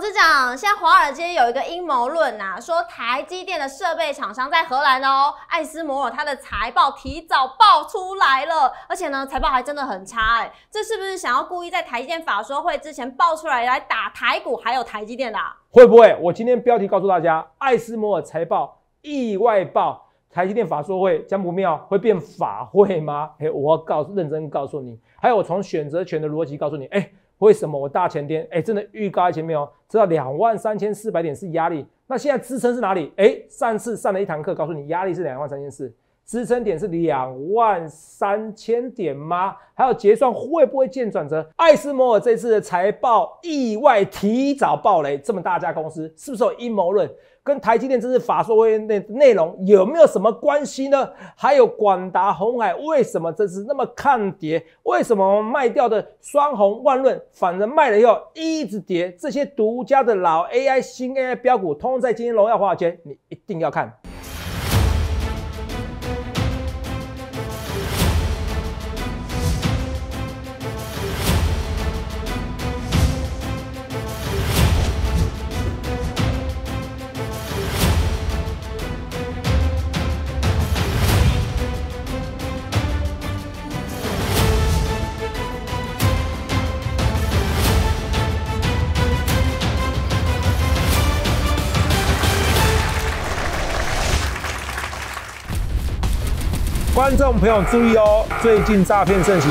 我只讲，现在华尔街有一个阴谋论呐，说台积电的设备厂商在荷兰哦，爱斯摩尔，它的财报提早爆出来了，而且呢，财报还真的很差哎，这是不是想要故意在台积电法说会之前爆出来，来打台股还有台积电的？会不会？我今天标题告诉大家，爱斯摩尔财报意外爆，台积电法说会将不妙，会变法会吗？哎，我要告认真告诉你，还有我从选择权的逻辑告诉你，哎。为什么我大前天哎，真的预告前面哦，知道两万三千四百点是压力，那现在支撑是哪里？哎，上次上了一堂课，告诉你压力是两万三千四，支撑点是两万三千点吗？还有结算会不会见转折？艾斯摩尔这次的财报意外提早暴雷，这么大家公司是不是有阴谋论？跟台积电这次法说内内容有没有什么关系呢？还有广达、红海为什么这次那么抗跌？为什么卖掉的双红、万润，反正卖了以后一直跌？这些独家的老 AI、新 AI 标股，通在今天荣耀华尔街，你一定要看。观众朋友注意哦，最近诈骗盛行，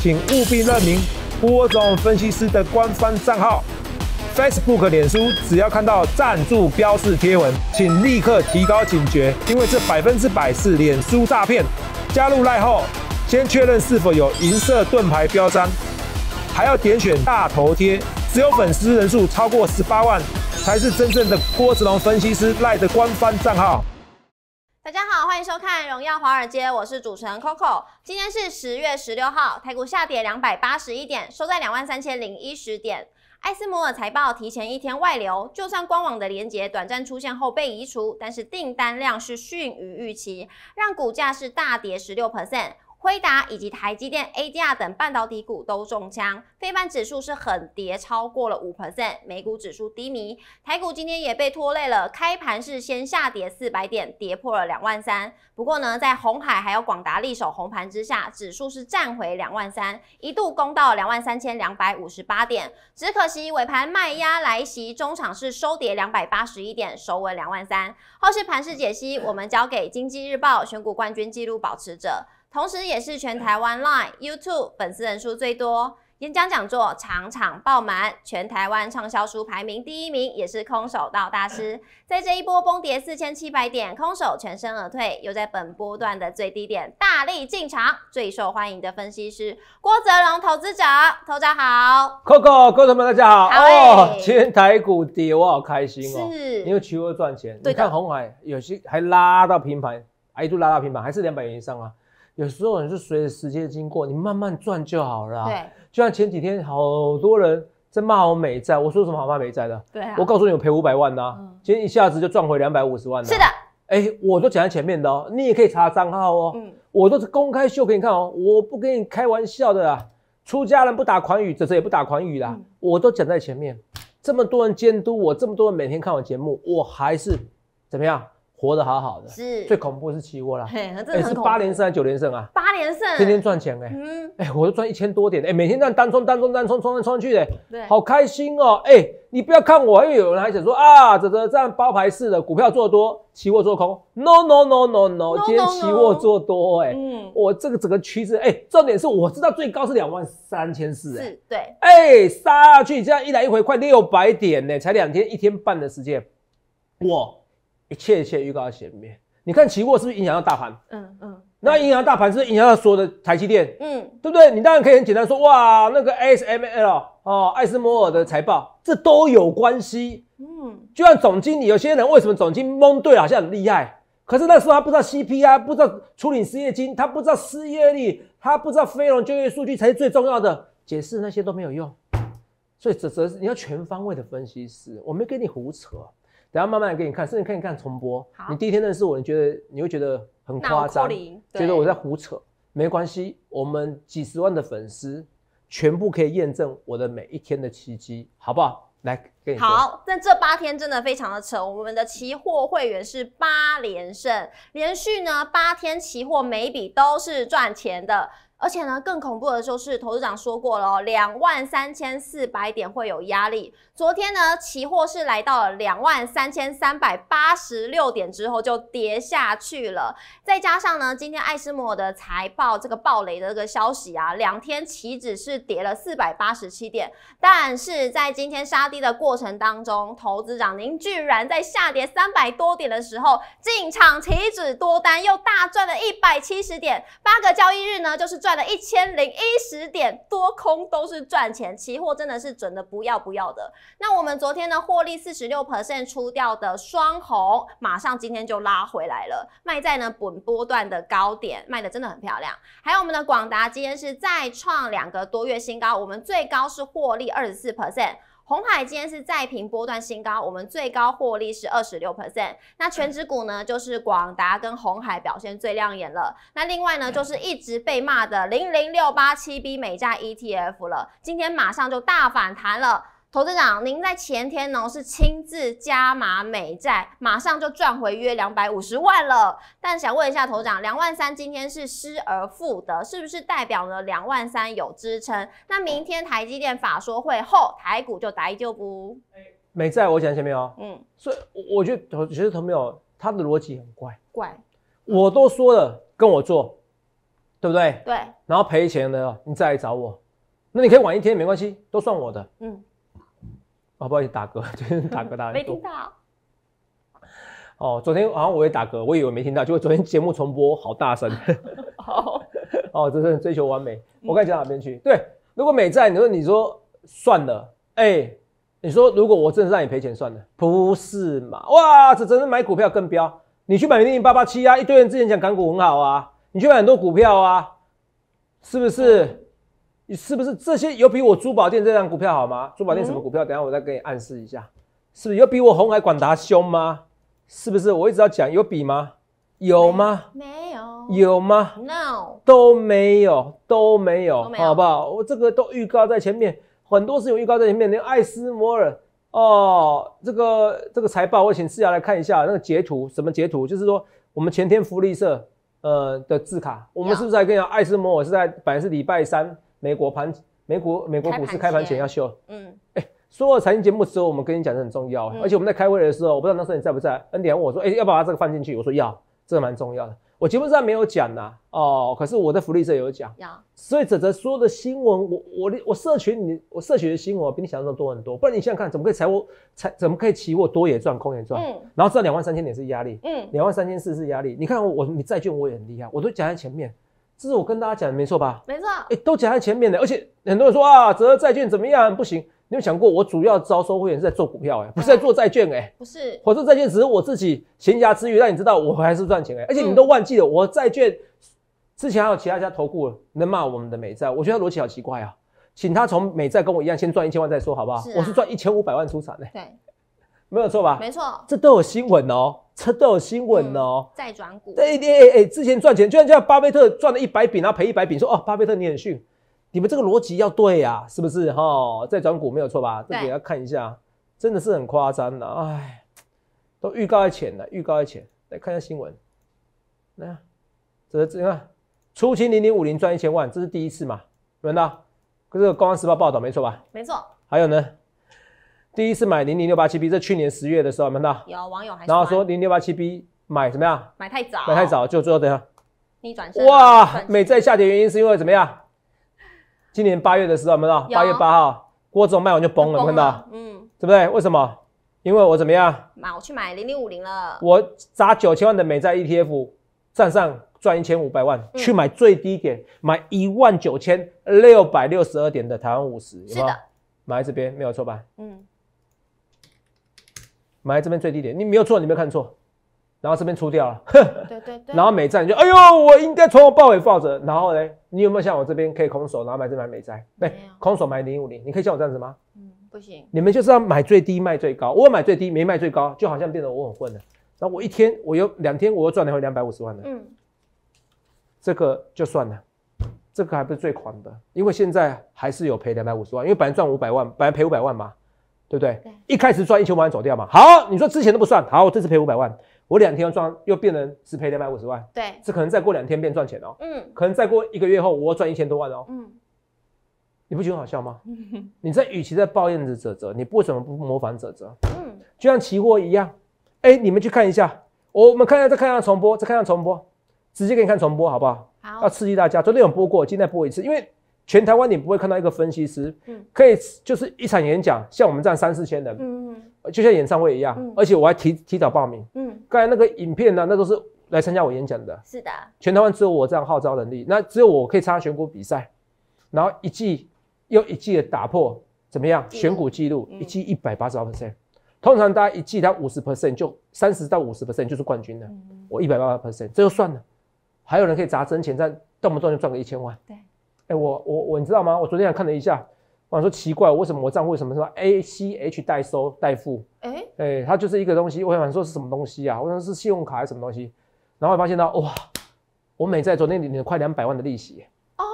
请务必认明郭总分析师的官方账号，Facebook 脸书只要看到赞助标示贴文，请立刻提高警觉，因为这百分之百是脸书诈骗。加入赖后，先确认是否有银色盾牌标章，还要点选大头贴，只有粉丝人数超过十八万，才是真正的郭子龙分析师赖的官方账号。欢迎收看《荣耀华尔街》，我是主持人 Coco。今天是十月十六号，台股下跌两百八十一点，收在两万三千零一十点。埃斯摩尔财报提前一天外流，就算官网的连接短暂出现后被移除，但是订单量是逊于预期，让股价是大跌十六 percent。辉达以及台积电 ADR 等半导体股都中枪，非半指数是很跌超过了五 percent，美股指数低迷，台股今天也被拖累了。开盘是先下跌四百点，跌破了两万三。不过呢，在红海还有广达力守红盘之下，指数是站回两万三，一度攻到两万三千两百五十八点。只可惜尾盘卖压来袭，中场是收跌两百八十一点，收稳两万三。后市盘势解析，我们交给经济日报选股冠军纪录保持者。同时也是全台湾 Line、YouTube 粉丝人数最多，演讲讲座场场爆满，全台湾畅销书排名第一名，也是空手道大师。在这一波崩跌四千七百点，空手全身而退，又在本波段的最低点大力进场。最受欢迎的分析师郭泽龙投资者，投长好，Coco 观众们大家好。好，今天台股跌，我好开心哦，是因为求要赚钱。你看红海有些还拉到平盘，一度拉到平盘，还是两百元以上啊。有时候你是随着时间经过，你慢慢赚就好了。对，就像前几天好多人在骂我美债，我说什么好骂美债的？对啊。我告诉你，我赔五百万嗯、今天一下子就赚回两百五十万了。是的。哎，我都讲在前面的哦，你也可以查账号哦。嗯。我都是公开秀给你看哦，我不跟你开玩笑的。啦。出家人不打诳语，这这也不打诳语啦。我都讲在前面，这么多人监督我，这么多人每天看我节目，我还是怎么样？活得好好的，是。最恐怖是期货啦，哎，是八连胜还是九连胜啊？八连胜，天天赚钱哎，嗯，哎，我都赚一千多点哎，每天这样单冲单冲单冲冲来冲去的，对，好开心哦，哎，你不要看我，因为有人还想说啊，这这这样包牌式的股票做多，期货做空，no no no no no，今天期货做多哎，嗯，我这个整个趋势哎，重点是我知道最高是两万三千四哎，是，对，哎，杀下去这样一来一回快六百点呢，才两天一天半的时间，哇。一切一切预告在前面，你看期货是不是影响到大盘？嗯嗯。那影响大盘是影响到所有的台积电，嗯，对不对？你当然可以很简单说，哇，那个 ASML 哦，爱斯摩尔的财报，这都有关系。嗯，就像总经理，有些人为什么总经理蒙对好像很厉害？可是那时候他不知道 CPI，不知道处理失业金，他不知道失业率，他不知道非农就业数据才是最重要的，解释那些都没有用。所以这这是你要全方位的分析师，我没跟你胡扯。然后慢慢给你看，甚至可以看重播。你第一天认识我，你觉得你会觉得很夸张，觉得我在胡扯？没关系，我们几十万的粉丝全部可以验证我的每一天的奇迹，好不好？来给你好，那这八天真的非常的扯。我们的期货会员是八连胜，连续呢八天期货每一笔都是赚钱的。而且呢，更恐怖的就是，投资长说过了，两万三千四百点会有压力。昨天呢，期货是来到了两万三千三百八十六点之后就跌下去了。再加上呢，今天爱思摩的财报这个暴雷的这个消息啊，两天期指是跌了四百八十七点。但是在今天杀低的过程当中，投资长您居然在下跌三百多点的时候进场期指多单，又大赚了一百七十点。八个交易日呢，就是。赚了一千零一十点多，空都是赚钱，期货真的是准的不要不要的。那我们昨天呢，获利四十六 percent 出掉的双红，马上今天就拉回来了，卖在呢本波段的高点，卖的真的很漂亮。还有我们的广达，今天是再创两个多月新高，我们最高是获利二十四 percent。红海今天是再平波段新高，我们最高获利是二十六 percent。那全指股呢，就是广达跟红海表现最亮眼了。那另外呢，就是一直被骂的零零六八七 B 美债 E T F 了，今天马上就大反弹了。投资长，您在前天呢是亲自加码美债，马上就赚回约两百五十万了。但想问一下，投长，两万三今天是失而复得，是不是代表呢？两万三有支撑？那明天台积电法说会后，台股就打就不？哎，美债我讲前面哦，嗯，所以我觉得我觉得头没有他的逻辑很怪怪，我都说了跟我做，对不对？对，然后赔钱的你再来找我，那你可以晚一天没关系，都算我的，嗯。啊，不好意思，打嗝，昨 天打嗝打的。没听到。哦，昨天好像我也打嗝，我以为没听到，结果昨天节目重播，好大声。好，哦，真是追求完美。我该讲哪边去？对，如果美债，你说，你说算了，哎，你说如果我真的让你赔钱算了，不是嘛？哇，这真是买股票更彪。你去买零零八八七啊，一堆人之前讲港股很好啊，你去买很多股票啊，是不是？你是不是这些有比我珠宝店这张股票好吗？珠宝店什么股票？等下我再给你暗示一下，是不是有比我红海广达凶吗？是不是我一直要讲有比吗？有吗？没有。有吗？No，都没有，都没有，好不好？我这个都预告在前面，很多是有预告在前面。连艾斯摩尔哦，这个这个财报，我请思雅来看一下那个截图，什么截图？就是说我们前天福利社呃的字卡，我们是不是还跟你讲艾斯摩尔是在本来是礼拜三。美国盘，美国美国股市开盘前要休。嗯，哎，说到财经节目的时候，我们跟你讲的很重要。而且我们在开会的时候，我不知道那时候你在不在。恩典，我说，哎，要把这个放进去。我说要，这个蛮重要的。我节目上没有讲呐，哦，可是我在福利社有讲。所以，整个所有的新闻，我我我社群，你我社群的新闻比你想中多很多。不然你想想看，怎么可以财务财，怎么可以期货多也赚，空也赚？嗯。然后知两万三千点是压力。嗯。两万三千四是压力。你看我，你债券我也很厉害，我都讲在前面。这是我跟大家讲的，没错吧？没错，哎，都讲在前面的，而且很多人说啊，只要债券怎么样不行，你有想过，我主要招收会员是在做股票哎，不是在做债券哎，不是，我做债券只是我自己闲暇之余让你知道我还是赚钱哎，而且你都忘记了，我债券之前还有其他家投过，能骂我们的美债，我觉得逻辑好奇怪啊，请他从美债跟我一样先赚一千万再说好不好？我是赚一千五百万出场的。对。没有错吧？没错，这都有新闻哦，这都有新闻哦。再转股，哎哎哎哎，之前赚钱，居然叫巴菲特赚了一百笔，然后赔一百笔，说哦，巴菲特，你很逊，你们这个逻辑要对呀，是不是？哈，再转股没有错吧？这给大家看一下，真的是很夸张的，哎，都预告在前了，预告在前。来看一下新闻，来，这这你看，初期零零五零赚一千万，这是第一次嘛？轮到，这个《公安时报》报道，没错吧？没错。还有呢？第一次买零零六八七 B，这去年十月的时候，有看到有网友还然后说零六八七 B 买怎么样？买太早，买太早就最后等下逆转哇！美债下跌原因是因为怎么样？今年八月的时候，我们到八月八号，郭总卖完就崩了，看到嗯，对不对？为什么？因为我怎么样？买我去买零零五零了。我砸九千万的美债 ETF，赚上赚一千五百万，去买最低点，买一万九千六百六十二点的台湾五十，是的，买这边没有错吧？嗯。买这边最低点，你没有错，你没有看错，然后这边出掉了，对对对。然后美债就，哎呦，我应该从头报尾抱着，然后嘞，你有没有像我这边可以空手，然后买这买美债？对，空手买零五零，你可以像我这样子吗？嗯，不行。你们就是要买最低，卖最高。我买最低，没卖最高，就好像变得我很混了。然后我一天，我有两天，我又赚了有两百五十万了。嗯。这个就算了，这个还不是最狂的，因为现在还是有赔两百五十万，因为本来赚五百万，本来赔五百万嘛。对不对？一开始赚一千万走掉嘛。好，你说之前都不算。好，我这次赔五百万，我两天赚又变成只赔两百五十万。对，这可能再过两天变赚钱了。嗯，可能再过一个月后我赚一千多万哦。嗯，你不觉得好笑吗？你在与其在抱怨着泽泽，你为什么不模仿泽泽？嗯，就像期货一样。哎，你们去看一下，我们看一下，再看一下重播，再看一下重播，直接给你看重播好不好？好。要刺激大家，昨天有播过，今天播一次，因为。全台湾你不会看到一个分析师，可以就是一场演讲，像我们这样三四千人，就像演唱会一样。而且我还提提早报名。嗯，刚才那个影片呢，那都是来参加我演讲的。是的，全台湾只有我这样号召能力，那只有我可以参加选股比赛，然后一季又一季的打破怎么样选股记录？一季一百八十 percent，通常大家一季他五十 percent 就三十到五十 percent 就是冠军了。我一百八十 percent 这就算了，还有人可以砸真钱在动不动就赚个一千万。对。哎，我我我，你知道吗？我昨天还看了一下，我想说奇怪，为什么账户什么什么 A C H 代收代付？哎哎，它就是一个东西，我想说是什么东西啊？我想是信用卡还是什么东西？然后发现到，哇，我美债昨天领了快两百万的利息哦！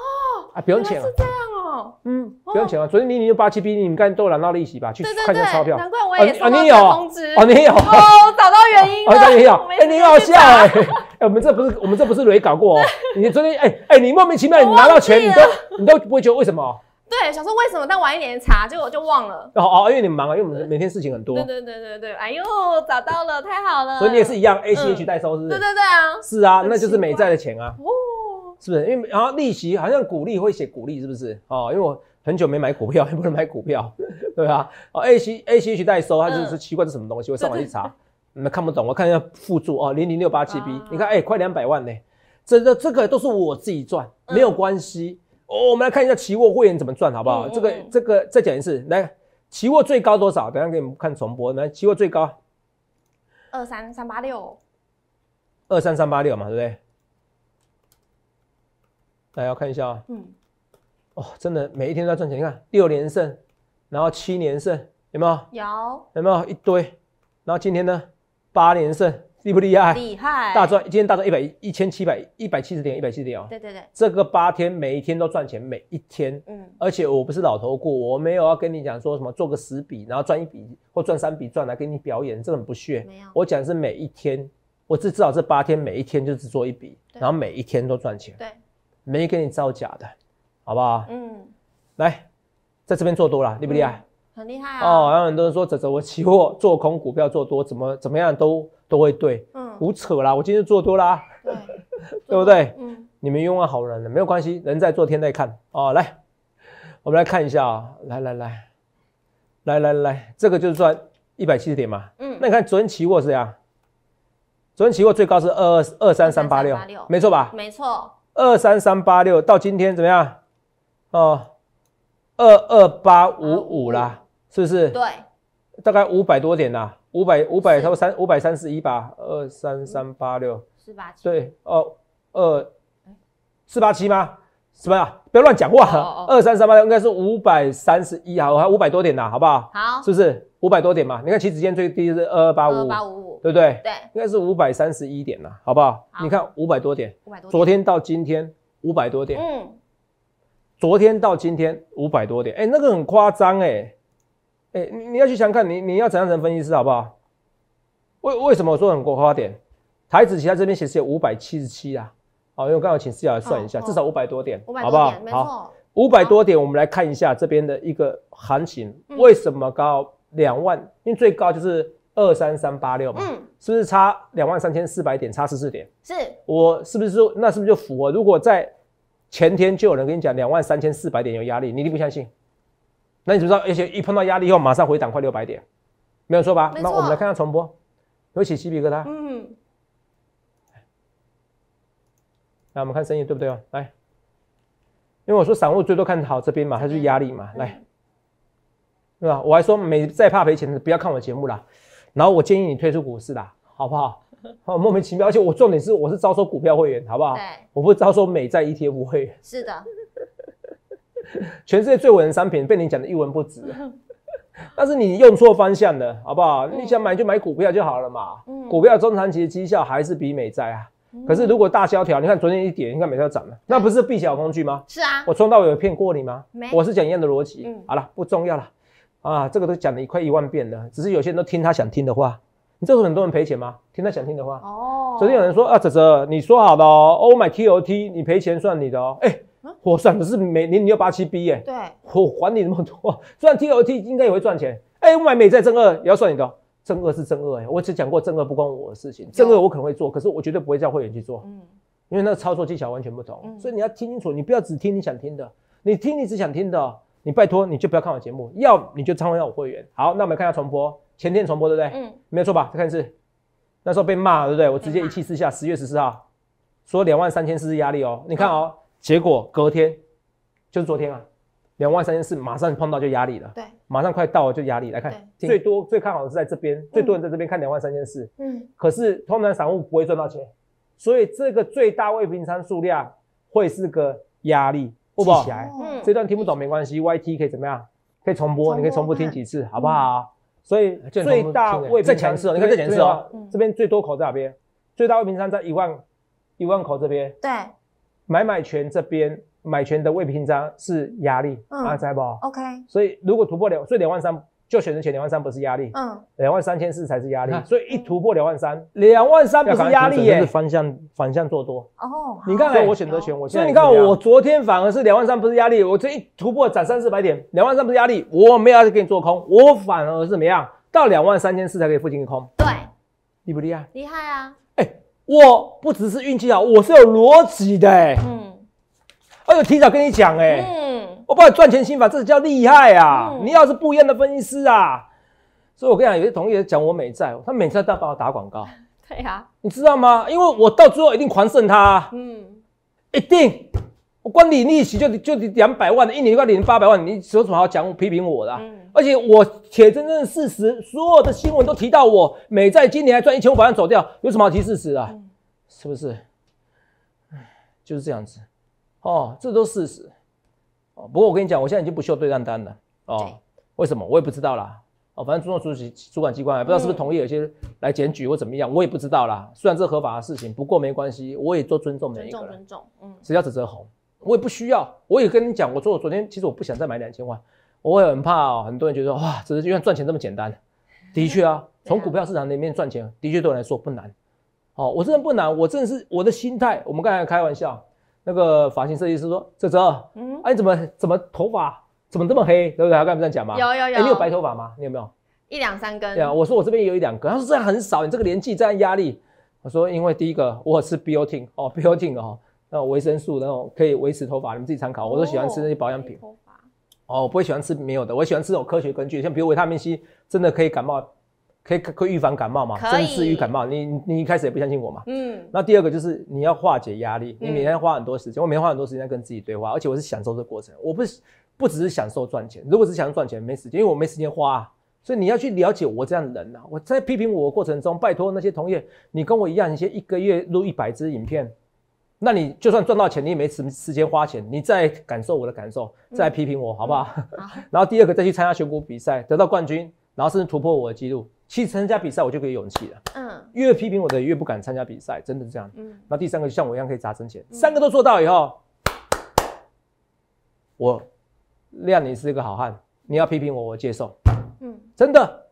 啊，不用钱了，是这样哦，嗯，不用钱了。昨天你你又八七 B，你们刚都拿到利息吧？去一下钞票？难怪我也啊，你有啊，你有哦，找到原因了，哎，你好笑哎。哎，我们这不是我们这不是伪搞过？你昨天哎哎，你莫名其妙你拿到钱，你都你都不会觉得为什么？对，想说为什么？但晚一点查果就忘了。哦哦，因为你忙啊，因为我们每天事情很多。对对对对对，哎呦，找到了，太好了。所以你也是一样，ACH 代收是不是？对对对啊。是啊，那就是美债的钱啊。哦。是不是？因为然后利息好像股利会写股利是不是？哦，因为我很久没买股票，也不能买股票，对啊。哦，ACH ACH 代收，它就是奇怪是什么东西？我上网去查。你们看不懂，我看一下附注啊，零零六八七 B，你看，哎，快两百万呢，这这这个都是我自己赚，没有关系哦。我们来看一下期货会员怎么赚，好不好？这个这个再讲一次，来，期货最高多少？等下给你们看重播。来，期货最高二三三八六，二三三八六嘛，对不对？来，要看一下啊。嗯。哦，真的每一天都在赚钱，你看六连胜，然后七连胜，有没有？有。有没有一堆？然后今天呢？八连胜，厉不厉害？厉害！大赚，今天大赚一百一千七百一百七十点，一百七十点哦。对对对，这个八天每一天都赚钱，每一天，嗯。而且我不是老头股，我没有要跟你讲说什么，做个十笔，然后赚一笔或赚三笔赚来给你表演，这很不屑。没有，我讲是每一天，我至少这八天每一天就只做一笔，然后每一天都赚钱。对，没给你造假的，好不好？嗯。来，在这边做多了，厉不厉害？很厉害啊！哦，然后很多人说哲哲，我期货做空，股票做多，怎么怎么样都都会对，嗯，胡扯啦！我今天做多啦，对，对不对？嗯，你们冤枉好人了，没有关系，人在做天在看哦。来，我们来看一下啊，来来来，来来来，这个就是赚一百七十点嘛，嗯，那你看昨天期货是样，昨天期货最高是二二二三三八六，没错吧？没错，二三三八六到今天怎么样？哦，二二八五五啦。是不是？对，大概五百多点呐，五百五百差多三五百三十一吧，二三三八六四八七。对，哦，二四八七吗？什么呀？不要乱讲话。二三三八六应该是五百三十一啊，还五百多点呐，好不好？好。是不是五百多点嘛？你看起止间最低是二二八五五，对不对？对，应该是五百三十一点呐，好不好？你看五百多点，五百多昨天到今天五百多点。嗯，昨天到今天五百多点，哎，那个很夸张哎。哎，你你要去想看，你你要怎样成分析师好不好？为为什么我说很多花点？台子其他这边显示有五百七十七啊，好，因为刚好请四姐来算一下，至少五百多点，五百多点，好，五百多点，我们来看一下这边的一个行情，为什么高两万？因为最高就是二三三八六嘛，嗯，是不是差两万三千四百点，差十四点？是，我是不是那是不是就符？合？如果在前天就有人跟你讲两万三千四百点有压力，你一定不相信。那你知不知道？而且一碰到压力以后，马上回档快六百点，没有错吧？那我们来看看重播，有起鸡皮疙瘩。嗯，来我们看声音对不对哦？来，因为我说散户最多看好这边嘛，它是压力嘛，来，对吧？我还说，每再怕赔钱的不要看我节目啦。然后我建议你退出股市啦，好不好？好，莫名其妙。而且我重点是，我是招收股票会员，好不好？我不招收美在 t f 会员。是的。全世界最稳的商品被你讲的一文不值，但是你用错方向了，好不好？你想买就买股票就好了嘛。嗯，股票中长期的绩效还是比美债啊。可是如果大萧条，你看昨天一点，你看美债涨了，那不是避小工具吗？是啊，我冲到有骗过你吗？没，我是讲一样的逻辑。嗯，好了，不重要了啊，这个都讲了一快一万遍了，只是有些人都听他想听的话。你这是很多人赔钱吗？听他想听的话。哦，昨天有人说啊，哲哲，你说好的哦，我买 T O T，你赔钱算你的哦。哎。我算的是每年你要八七 B 业，对，我还你那么多，赚 T O T 应该也会赚钱。哎，我买美债正二也要算你的，正二是正二哎，我只讲过正二不关我的事情，正二我可能会做，可是我绝对不会叫会员去做，嗯，因为那个操作技巧完全不同，嗯，所以你要听清楚，你不要只听你想听的，你听你只想听的，你拜托你就不要看我节目，要你就参我要我会员。好，那我们看一下传播，前天传播对不对？嗯，没错吧？再看一次，那时候被骂对不对？我直接一气之下，十月十四号说两万三千四是压力哦，你看哦。结果隔天就是昨天啊，两万三千四马上碰到就压力了，对，马上快到了就压力。来看最多最看好的是在这边，最多人在这边看两万三千四，嗯。可是通常散户不会赚到钱，所以这个最大未平仓数量会是个压力，不不起来？嗯。这段听不懂没关系，Y T 可以怎么样？可以重播，你可以重播听几次，好不好？所以最大未平仓，再强势，你看再强势啊，这边最多口在哪边？最大未平仓在一万一万口这边，对。买买权这边买权的未平仓是压力，阿仔不 OK，所以如果突破两，以两万三就选择前两万三不是压力，嗯，两万三千四才是压力。所以一突破两万三，两万三不是压力耶。而是方向反向做多。哦，你看我选择权，我所以你看我昨天反而是两万三不是压力，我这一突破涨三四百点，两万三不是压力，我没要给你做空，我反而是怎么样？到两万三千四才可以近一空。对，厉不厉害？厉害啊！我不只是运气好，我是有逻辑的。嗯，哎呦，提早跟你讲哎，嗯，我帮你赚钱心法，这叫厉害啊！你要是不一样的分析师啊，所以我跟你讲，有些同业讲我美债，他美债都要帮我打广告。对呀，你知道吗？因为我到最后一定狂胜他。嗯，一定。光你利息就就两百万，一年要块八百万，你有什么好讲批评我的？而且我铁铮铮的事实，所有的新闻都提到我，美债今年还赚一千五百万走掉，有什么好提事实的？是不是？就是这样子哦，这都是事实哦。不过我跟你讲，我现在已经不修对账单了哦。为什么？我也不知道啦。哦，反正中央主席主管机关还不知道是不是同意有些来检举或怎么样，我也不知道啦。虽然是合法的事情，不过没关系，我也做尊重每一个人，尊重尊重，嗯，谁叫指责红。我也不需要，我也跟你讲，我做昨天其实我不想再买两千万，我也很怕哦，很多人觉得哇，只是就像赚钱这么简单，的确啊，从股票市场里面赚钱的确对我来说不难，哦，我真的不难，我真的是我的心态。我们刚才开玩笑，那个发型设计师说，泽泽，嗯，哎，你怎么怎么头发怎么这么黑？对不对？他刚才这样讲吗？有有有，你有白头发吗？你有没有？一两三根。对啊，我说我这边有一两根，他说这样很少，你这个年纪这样压力，我说因为第一个我是 building 哦 building 哦。那维生素，然后可以维持头发，你们自己参考。我都喜欢吃那些保养品。哦我不会喜欢吃没有的，我喜欢吃有科学根据，像比如维他命 C，真的可以感冒，可以可以预防感冒嘛，真治愈感冒。你你一开始也不相信我嘛。嗯。那第二个就是你要化解压力，你每天花很多时间，我每天花很多时间在跟自己对话，而且我是享受这过程，我不是不只是享受赚钱。如果只受赚钱，没时间，因为我没时间花。所以你要去了解我这样人啊。我在批评我过程中，拜托那些同业，你跟我一样，你先一个月录一百支影片。那你就算赚到钱，你也没什么时间花钱。你再感受我的感受，再批评我，好不好？然后第二个再去参加全国比赛，得到冠军，然后甚至突破我的记录。去参加比赛，我就有勇气了。嗯，越批评我的，越不敢参加比赛，真的这样。嗯，那第三个像我一样可以砸真钱，三个都做到以后，我量你是一个好汉，你要批评我，我接受。嗯，真的。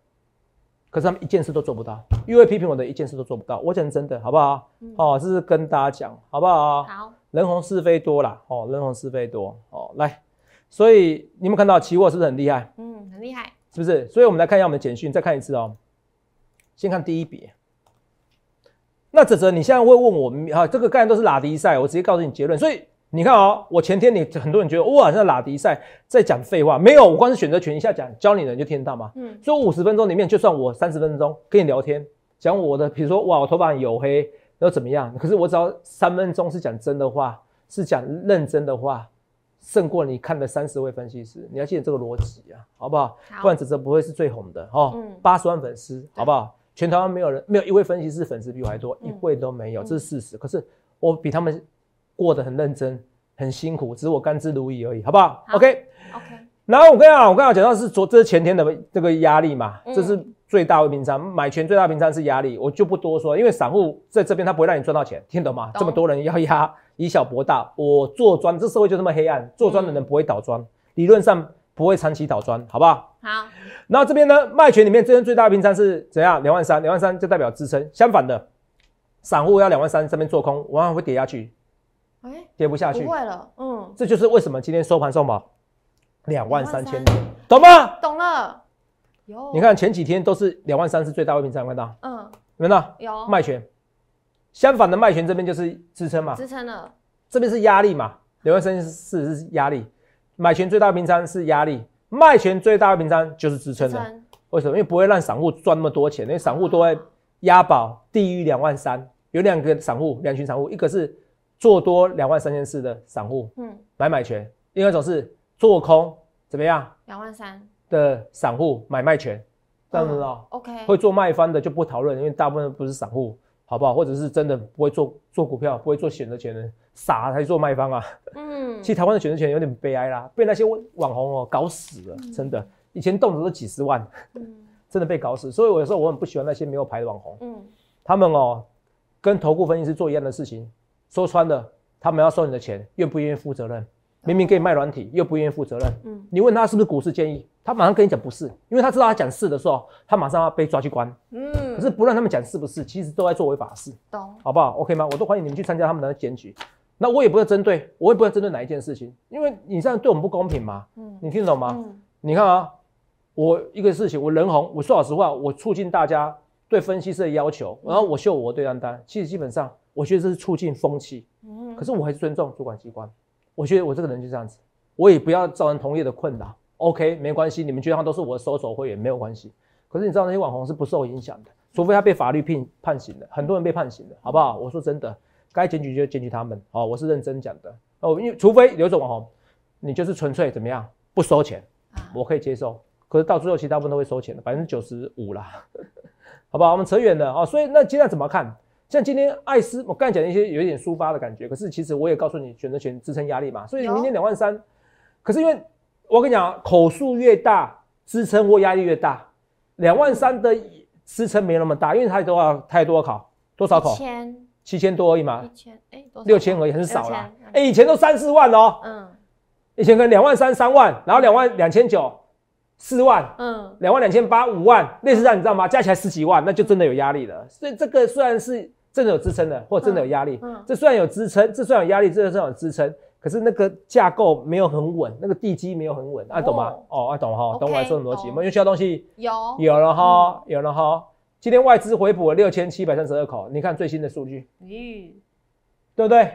可是他们一件事都做不到，因为批评我的一件事都做不到。我讲真的，好不好？哦，这是跟大家讲，好不好？好。人红是非多啦，哦，人红是非多，哦，来。所以你们看到奇沃是不是很厉害？嗯，很厉害，是不是？所以我们来看一下我们的简讯，再看一次哦。先看第一笔。那哲哲，你现在会问我们，哈，这个概念都是拉迪赛，我直接告诉你结论。所以。你看啊，我前天，你很多人觉得哇，那拉迪赛在讲废话，没有，我光是选择权一下讲，教你人就听得到吗？嗯，所以五十分钟里面，就算我三十分钟跟你聊天，讲我的，比如说哇，我头发黝黑，然后怎么样？可是我只要三分钟是讲真的话，是讲认真的话，胜过你看的三十位分析师，你要记得这个逻辑啊，好不好？不然，哲哲不会是最红的哈，嗯，八十万粉丝，好不好？全台湾没有人，没有一位分析师粉丝比我还多，一位都没有，这是事实。可是我比他们。过得很认真，很辛苦，只是我甘之如饴而已，好不好？OK OK。然后我跟你刚我刚你讲到是昨这是前天的这个压力嘛，这是最大的平仓买权，最大平仓是压力，我就不多说，因为散户在这边他不会让你赚到钱，听懂吗？这么多人要压，以小博大，我做庄，这社会就这么黑暗，做庄的人不会倒庄，理论上不会长期倒庄，好不好？好。那这边呢，卖权里面这边最大平仓是怎样？两万三，两万三就代表支撑。相反的，散户要两万三这边做空，往往会跌下去。哎，跌不下去，不会了，嗯，这就是为什么今天收盘收嘛两万三千点，懂吗？懂了。你看前几天都是两万三是最大位平仓看到？嗯，有没有。有卖权，相反的卖权这边就是支撑嘛，支撑了，这边是压力嘛，两万三千四是压力，买权最大平仓是压力，卖权最大平仓就是支撑的。为什么？因为不会让散户赚那么多钱，因为散户都会押宝低于两万三，有两个散户，两群散户，一个是。做多两万三千四的散户，嗯，买买权。另外一种是做空，怎么样？两万三的散户买卖权，这样子啊？OK。会做卖方的就不讨论，因为大部分不是散户，好不好？或者是真的不会做做股票，不会做选择权的傻才做卖方啊。嗯。其实台湾的选择权有点悲哀啦，被那些网红哦搞死了，真的。以前动辄都几十万，真的被搞死。所以我有时候我很不喜欢那些没有牌的网红。嗯。他们哦，跟投顾分析师做一样的事情。说穿了，他们要收你的钱，愿不愿意负责任；明明给你卖软体，又不愿意负责任。嗯，你问他是不是股市建议，他马上跟你讲不是，因为他知道他讲是的时候，他马上要被抓去关。嗯，可是不论他们讲是不是，其实都在做违法的事。懂，好不好？OK 吗？我都欢迎你们去参加他们的检举。那我也不会针对，我也不会针对哪一件事情，因为你这样对我们不公平嘛。嗯，你听得懂吗？你看啊，我一个事情，我人红，我说老实话，我促进大家对分析师的要求，然后我秀我对单单，其实基本上。我觉得这是促进风气，嗯，可是我还是尊重主管机关。我觉得我这个人就这样子，我也不要造成同业的困扰。OK，没关系，你们觉得他都是我的手会也没有关系。可是你知道那些网红是不受影响的，除非他被法律判判刑的，很多人被判刑的，好不好？我说真的，该检举就检举他们，哦，我是认真讲的。哦，因为除非有种网红，你就是纯粹怎么样不收钱，我可以接受。可是到最后其他部分都会收钱的，百分之九十五啦，好不好？我们扯远了啊。所以那下在怎么看？像今天艾斯，我刚才讲的一些有一点抒发的感觉，可是其实我也告诉你，选择权支撑压力嘛，所以明天两万三。可是因为我跟你讲，口数越大，支撑或压力越大。两万三的支撑没那么大，因为它多少太多考多少口？千七千多而已嘛。一千哎，六千而已，很少了。哎，以前都三四万哦。嗯。以前跟两万三、三万，然后两万两千九、四万，嗯，两万两千八、五万，类似这样，你知道吗？加起来十几万，那就真的有压力了。所以这个虽然是。真的有支撑的，或真的有压力。嗯。这虽然有支撑，这虽然有压力，这虽然有支撑，可是那个架构没有很稳，那个地基没有很稳，啊，懂吗？哦，啊，懂哈，懂。我来说很多辑我们需要东西。有。有了哈，有了哈。今天外资回补六千七百三十二口，你看最新的数据。咦。对不对？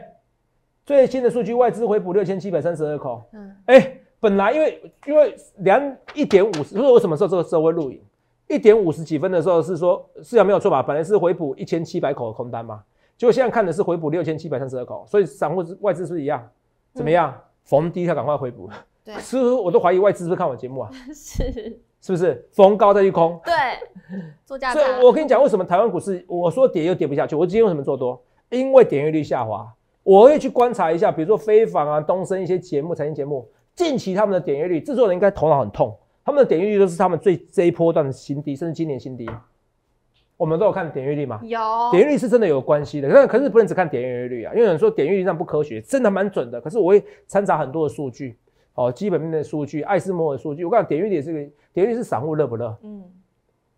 最新的数据，外资回补六千七百三十二口。嗯。哎，本来因为因为两一点五十，那为什么候这个社会录影？一点五十几分的时候是说市场没有错吧？本来是回补一千七百口的空单嘛，结果现在看的是回补六千七百三十二口，所以散户、外资是不是一样，怎么样？逢低要赶快回补。对，是不是我都怀疑外资是不是看我节目啊？是，是不是逢高再去空？对，做价。所以我跟你讲，为什么台湾股市，我说跌又跌不下去，我今天为什么做多？因为点阅率下滑，我会去观察一下，比如说非凡啊、东森一些节目、财经节目，近期他们的点阅率，制作人应该头脑很痛。那点阅率都是他们最这一波段的新低，甚至今年新低。我们都有看点阅率嘛？有点阅率是真的有关系的，但可是不能只看点阅率啊，因为有人说点阅率上不科学，真的蛮准的。可是我会掺杂很多的数据，哦，基本面的数据、艾斯摩尔数据。我你点阅率是个点阅率是散户乐不乐？嗯，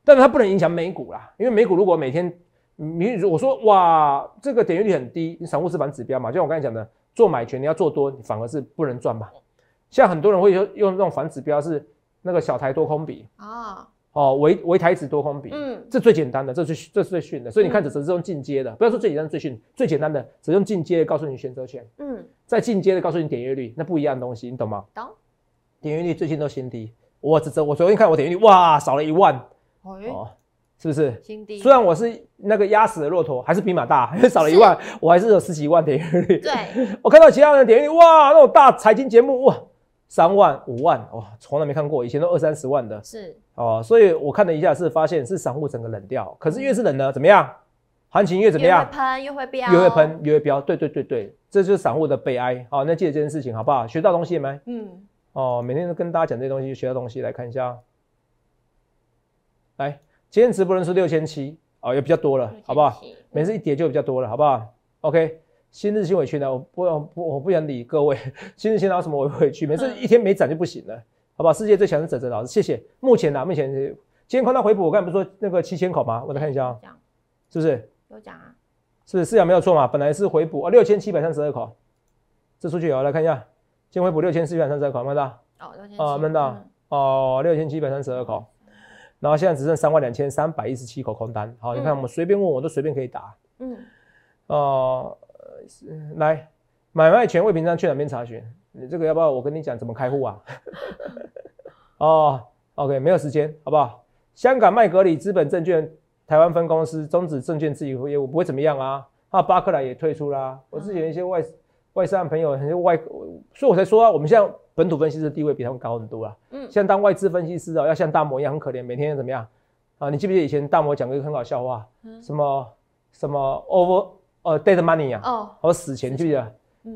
但是它不能影响美股啦，因为美股如果每天你如果说哇，这个点阅率很低，散户是反指标嘛？就像我刚才讲的，做买权你要做多，你反而是不能赚嘛。像很多人会用用这种反指标是。那个小台多空比啊，哦，为为台子多空比，嗯，这最简单的，这是这是最逊的，所以你看只只用进阶的，不要说最简单最逊，最简单的只用进阶的告诉你选择权，嗯，在进阶的告诉你点阅率，那不一样的东西，你懂吗？懂，点阅率最近都新低，我只我昨天看我点阅率，哇，少了一万，哦，是不是？新低，虽然我是那个压死的骆驼，还是比马大，因 是少了一万，我还是有十几万点阅率，对，我看到其他人点阅率，哇，那种大财经节目，哇。三万、五万，哇，从来没看过，以前都二三十万的，是哦，所以我看了一下，是发现是散户整个冷掉，可是越是冷呢，怎么样？行情越怎么样？越喷越会飙，越喷越会飙，对对对对，这就是散户的悲哀啊！那记得这件事情好不好？学到东西没？嗯，哦，每天都跟大家讲这些东西，学到东西，来看一下，来，今天直播人数六千七啊，也比较多了，好不好？每次一叠就比较多了，好不好？OK。新日新委屈呢？我不不，我不想理各位。新日新拿什么委委屈？每次一天没涨就不行了，好吧？世界最强的仔仔老师，谢谢。目前呢，目前今天看到回补，我刚才不是说那个七千口吗？我再看一下，啊，是不是有讲啊？是是讲没有错嘛？本来是回补啊，六千七百三十二口，这数据有来看一下，今天回补六千四百三十二口，看到哦，六千看到哦，六千七百三十二口，然后现在只剩三万两千三百一十七口空单。好，你看我们随便问，我都随便可以答。嗯，哦。来，买卖权位平常去哪边查询？你这个要不要我跟你讲怎么开户啊？哦，OK，没有时间，好不好？香港麦格里资本证券台湾分公司终止证券自由业务，不会怎么样啊？啊，巴克莱也退出啦。我之前一些外外商朋友，很多外，所以我才说啊，我们现在本土分析师地位比他们高很多啊。嗯，像当外资分析师啊，要像大摩一样很可怜，每天怎么样？啊，你记不记得以前大摩讲个很好笑话？嗯，什么什么 Over。哦，dead money 啊！哦，我死钱去的，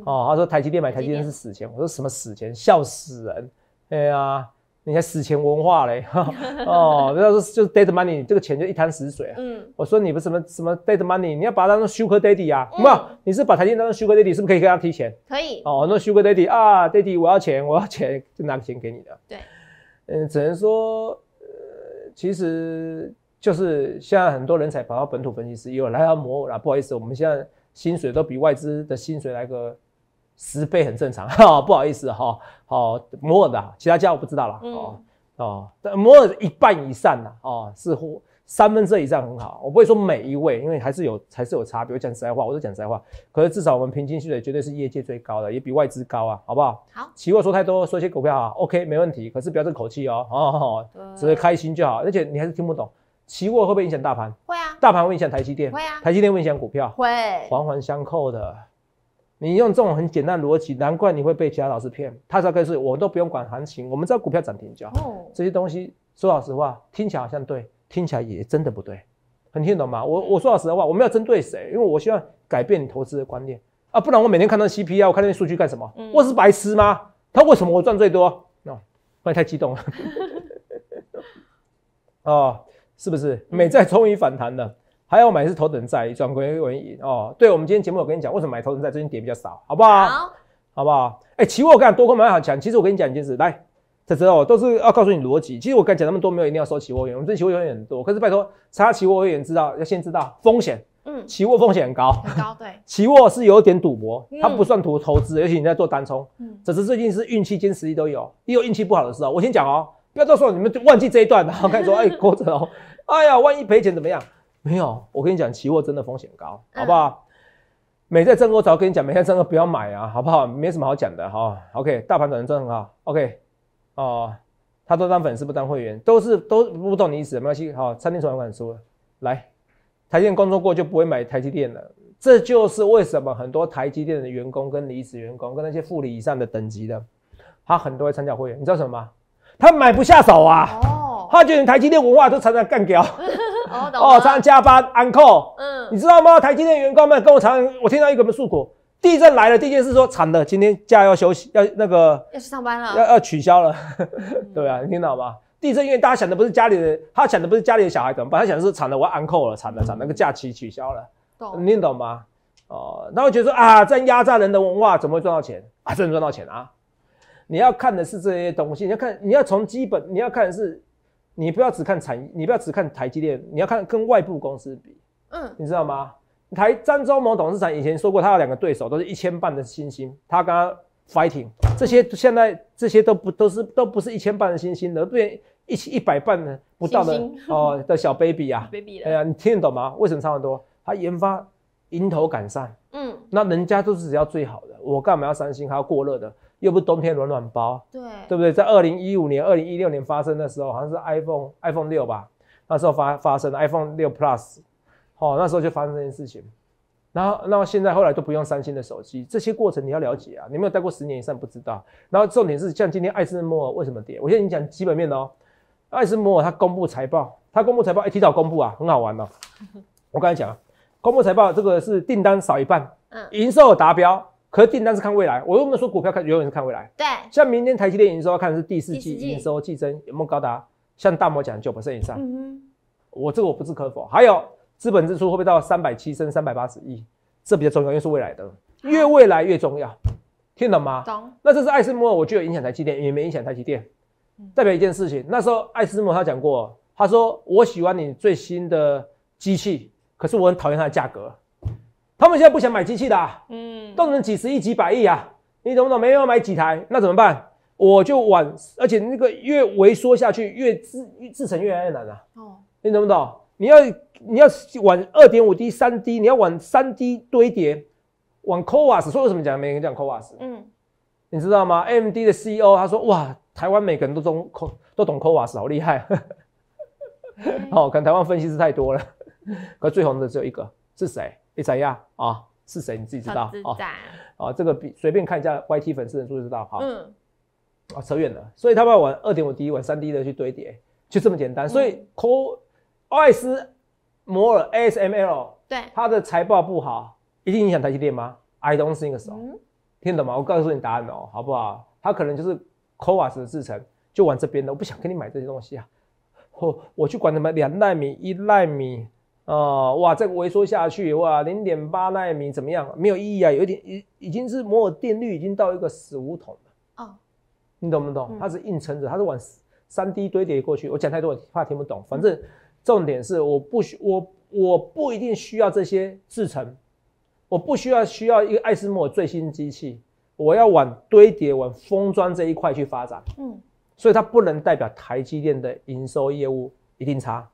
哦，他说台积电买台积电是死钱，我说什么死钱，笑死人！哎呀，你还死钱文化嘞，哦，那说就是 dead money，这个钱就一潭死水啊。嗯，我说你不什么什么 dead money，你要把它当 Super Daddy 啊？没有，你是把台积电当 Super Daddy，是不是可以跟他提钱？可以。哦，那 Super Daddy 啊，Daddy 我要钱，我要钱，就拿钱给你的。对。嗯，只能说，呃，其实。就是现在很多人才跑到本土分析师，有来到摩尔，不好意思，我们现在薪水都比外资的薪水来个十倍，很正常 哈，不好意思哈，好摩尔的，其他家我不知道了哦哦，摩尔一半以上呢，哦，似乎三分之以上很好，我不会说每一位，因为还是有还是有差别，讲实在话，我都讲实在话，可是至少我们平均薪水绝对是业界最高的，也比外资高啊，好不好？好，期货说太多，说些股票啊，OK 没问题，可是不要这口气哦，哦，只是开心就好，而且你还是听不懂。期货会不会影响大盘？会啊，大盘会影响台积电，会啊，台积电会影响股票，会，环环相扣的。你用这种很简单逻辑，难怪你会被其他老师骗。他上课是我都不用管行情，我们在股票涨停价。哦，这些东西说老实话，听起来好像对，听起来也真的不对，能听懂吗？我我说老实话，我们要针对谁？因为我希望改变你投资的观念啊，不然我每天看到 CPI，我看那些数据干什么？我是白痴吗？他为什么我赚最多？那，不然太激动了。哦。是不是美债终于反弹了？还要买是头等债，转亏为盈哦。对我们今天节目，我跟你讲，为什么买头等债最近跌比较少，好不好？好，好不好？哎，期货我刚多空蛮好讲，其实我跟你讲一件事，来，才知道我都是要告诉你逻辑。其实我刚讲那么多，没有一定要收期货员，我们这期货员很多，可是拜托，查期货会员知道要先知道风险。嗯，期货风险很高，很高，对。期货是有点赌博，它不算投投资，而且你在做单冲，嗯，只是最近是运气跟实力都有，也有运气不好的时候。我先讲哦。不要到时候你们忘记这一段，然后开始说：“ 哎，郭总，哎呀，万一赔钱怎么样？”没有，我跟你讲，期货真的风险高，好不好？美在挣的，我早跟你讲，美在挣的不要买啊，好不好？没什么好讲的哈。OK，大盘昨正赚很好。OK，哦，他都当粉丝不当会员，都是都不懂你意思，没关系哈。餐厅存款输了，来，台电工作过就不会买台积电了。这就是为什么很多台积电的员工跟离职员工跟那些副理以上的等级的，他很多会参加会员，你知道什么吗？他买不下手啊！哦，他觉得台积电文化都常常干掉。哦，常常加班安扣。嗯，你知道吗？台积电员工们跟我常常，我听到一个们诉苦：地震来了，第一件事说惨的今天假要休息，要那个要去上班了，要要取消了。对啊，你听到吗？地震因为大家想的不是家里的，他想的不是家里的小孩怎么，他想的是惨的我要安扣了，惨的惨，那个假期取消了。懂，你懂吗？哦，那我觉得啊，这样压榨人的文化怎么会赚到钱啊？真的赚到钱啊？你要看的是这些东西，你要看，你要从基本你要看的是，你不要只看产，你不要只看台积电，你要看跟外部公司比，嗯，你知道吗？台漳州某董事长以前说过，他有两个对手，都是一千半的星星，他跟他 fighting，这些现在这些都不都是都不是一千半的星星了，对，一起一百半的不到的哦的小 baby 啊，哎呀，你听得懂吗？为什么差很多？他研发迎头赶上，嗯，那人家都是只要最好的，我干嘛要三星还要过热的？又不是冬天暖暖包，对对不对？在二零一五年、二零一六年发生的时候，好像是 iPhone iPhone 六吧，那时候发发生 iPhone 六 Plus，哦，那时候就发生这件事情。然后，然后现在后来都不用三星的手机，这些过程你要了解啊，你没有待过十年以上不知道。然后重点是，像今天爱思莫尔为什么跌？我在跟你讲基本面的哦，爱思莫尔它公布财报，它公布财报，提早公布啊，很好玩哦。我刚才讲，公布财报这个是订单少一半，嗯，营收达标。可是订单是看未来，我我们说股票看永远是看未来。对，像明天台积电营收看的是第四季营收季增有没有高达，像大摩讲九百分以上，我这个我不置可否。还有资本支出会不会到三百七升三百八十亿，这比较重要，因为是未来的，越未来越重要，听懂吗？懂。那这是艾斯摩，我具有影响台积电，也没影响台积电，代表一件事情。那时候艾斯摩他讲过，他说我喜欢你最新的机器，可是我很讨厌它的价格。他们现在不想买机器的，嗯，都能几十亿、几百亿啊，你懂不懂？没有买几台，那怎么办？我就往，而且那个越萎缩下去，越自制成越来越难了。哦，你懂不懂？你要你要往二点五 D、三 D，你要往三 D 堆叠，往 Coas，所以为什么讲没人讲 Coas？嗯，你知道吗？MD 的 CEO 他说：“哇，台湾每个人都懂 Co，都懂 Coas，好厉害。” 哦，可能台湾分析师太多了。可最红的只有一个是谁？一咋呀啊？是谁你自己知道啊？啊，这个比随便看一下 YT 粉丝人数就知道哈。嗯。啊，扯远了，所以他要玩二点五 D 玩三 D 的去堆叠，就这么简单。所以，Co，爱思摩尔 SML，对，它的财报不好，一定影响台积电吗？I don't think so。听懂吗？我告诉你答案哦，好不好？他可能就是 c o v a l e 的制程，就玩这边的。我不想跟你买这些东西啊，我我去管他们两纳米一纳米。哦，哇，个萎缩下去，哇，零点八纳米怎么样？没有意义啊，有点已已经是摩尔定律已经到一个死胡同了哦，你懂不懂？它是硬撑着，它是往三 D 堆叠过去。我讲太多，怕听不懂。反正重点是，我不需我我不一定需要这些制成，我不需要需要一个爱斯莫最新机器，我要往堆叠往封装这一块去发展。嗯，所以它不能代表台积电的营收业务一定差，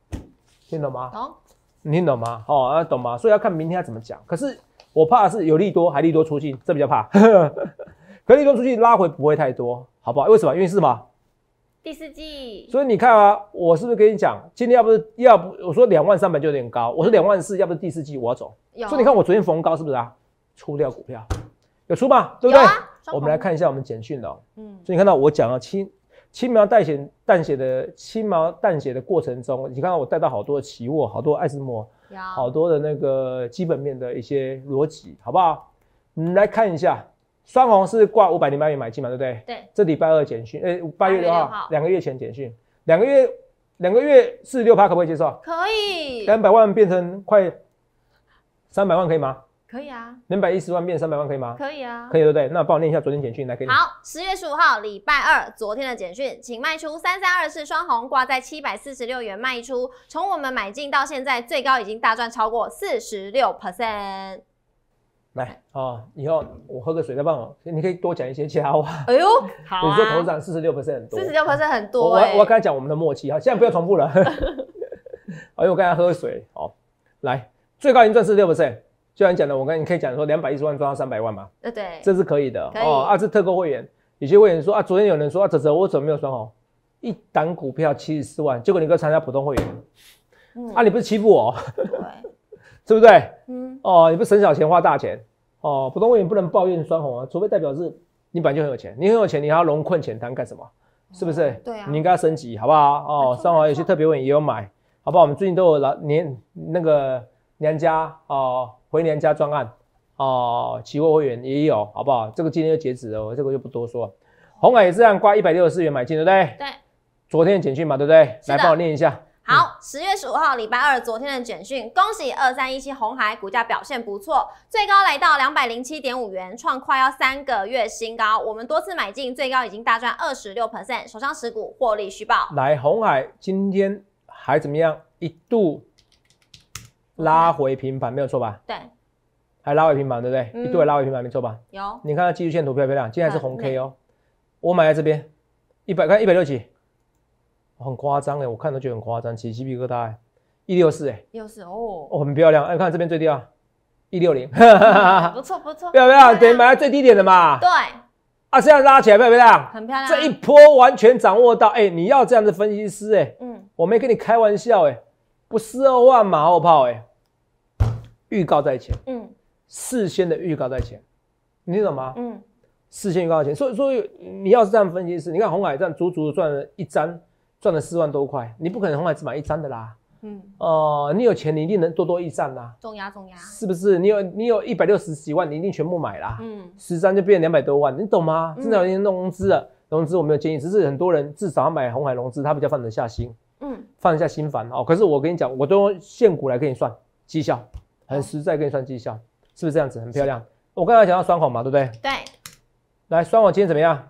听懂吗？好。你听懂吗？哦啊，懂吗？所以要看明天要怎么讲。可是我怕的是有利多还利多出去，这比较怕。可利多出去拉回不会太多，好不好？为什么？因为是么？第四季。所以你看啊，我是不是跟你讲，今天要不是要不我说两万三百就有点高，我说两万四，要不是第四季我要走。所以你看我昨天逢高是不是啊？出掉股票，有出吗？对不对？我们来看一下我们简讯的。嗯。所以你看到我讲了七。轻描淡写、淡写的轻描淡写的过程中，你看到我带到好多的奇沃、好多艾斯摩、好多的那个基本面的一些逻辑，好不好？你来看一下，双红是挂五百零八元买进嘛，对不对？对。这礼拜二简讯，哎，八月六号，两个月前简讯，两个月，两个月四十六趴，可不可以接受？可以。两百万变成快三百万，可以吗？可以啊，两百一十万变三百万可以吗？可以啊，可以对不对？那帮我念一下昨天简讯来，可以好，十月十五号礼拜二，昨天的简讯，请卖出三三二四双红，挂在七百四十六元卖出。从我们买进到现在，最高已经大赚超过四十六 percent。来，哦，以后我喝个水再帮我，你可以多讲一些其他话。哎呦，好啊。你说头涨四十六 percent 很多，四十六 percent 很多。我我刚才讲我们的默契哈，现在不要重复了。好，因为我刚才喝水，好，来，最高已经赚四十六 percent。就像你讲的，我刚你可以讲说两百一十万赚到三百万嘛？呃，对，这是可以的哦。二是特购会员，有些会员说啊，昨天有人说啊，泽泽我怎么没有双红？一档股票七十四万，结果你哥参加普通会员，啊，你不是欺负我？对，是不对？嗯，哦，你不省小钱花大钱？哦，普通会员不能抱怨双红啊，除非代表是你本来就很有钱，你很有钱，你要融困浅滩干什么？是不是？对啊，你应该要升级，好不好？哦，双红有些特别会员也有买，好不好？我们最近都有老年那个娘家哦。回娘家专案哦，期货会员也有，好不好？这个今天就截止了，我这个就不多说。红海也是按挂一百六十四元买进，对不对？对。昨天的简讯嘛，对不对？来帮我念一下。好，十月十五号，礼拜二，昨天的简讯，恭喜二三一七红海股价表现不错，最高来到两百零七点五元，创快要三个月新高。我们多次买进，最高已经大赚二十六 percent，手上十股获利虚报。来，红海今天还怎么样？一度。拉回平板没有错吧？对，还拉回平板对不对？一堆拉回平板没错吧？有，你看它技术线图漂不漂亮？今天是红 K 哦，我买在这边，一百块一百六几，很夸张哎，我看觉就很夸张，起鸡皮疙瘩哎，一六四哎，六四哦，哦很漂亮哎，看这边最低啊，一六零，不错不错，漂亮漂亮，等于买在最低点的嘛，对，啊这样拉起来漂不漂亮？很漂亮，这一波完全掌握到哎，你要这样的分析师哎，嗯，我没跟你开玩笑哎，不十二万马后炮哎。预告在前，嗯，事先的预告在前，你听懂吗？嗯，事先预告在前，所以所以你要是这样分析是，你看红海这样足足赚了一张，赚了四万多块，你不可能红海只买一张的啦，嗯，哦，你有钱你一定能多多益善啦，重压重压，是不是？你有你有一百六十几万，你一定全部买啦，嗯，十张就变成两百多万，你懂吗？现在已经融资了，融资我没有建议，只是很多人至少要买红海融资，他比较放得下心，嗯，放得下心烦哦。可是我跟你讲，我都用现股来跟你算绩效。很实在，跟你算绩效是不是这样子？很漂亮。我刚才讲到双黄嘛，对不对？对。来，双黄今天怎么样？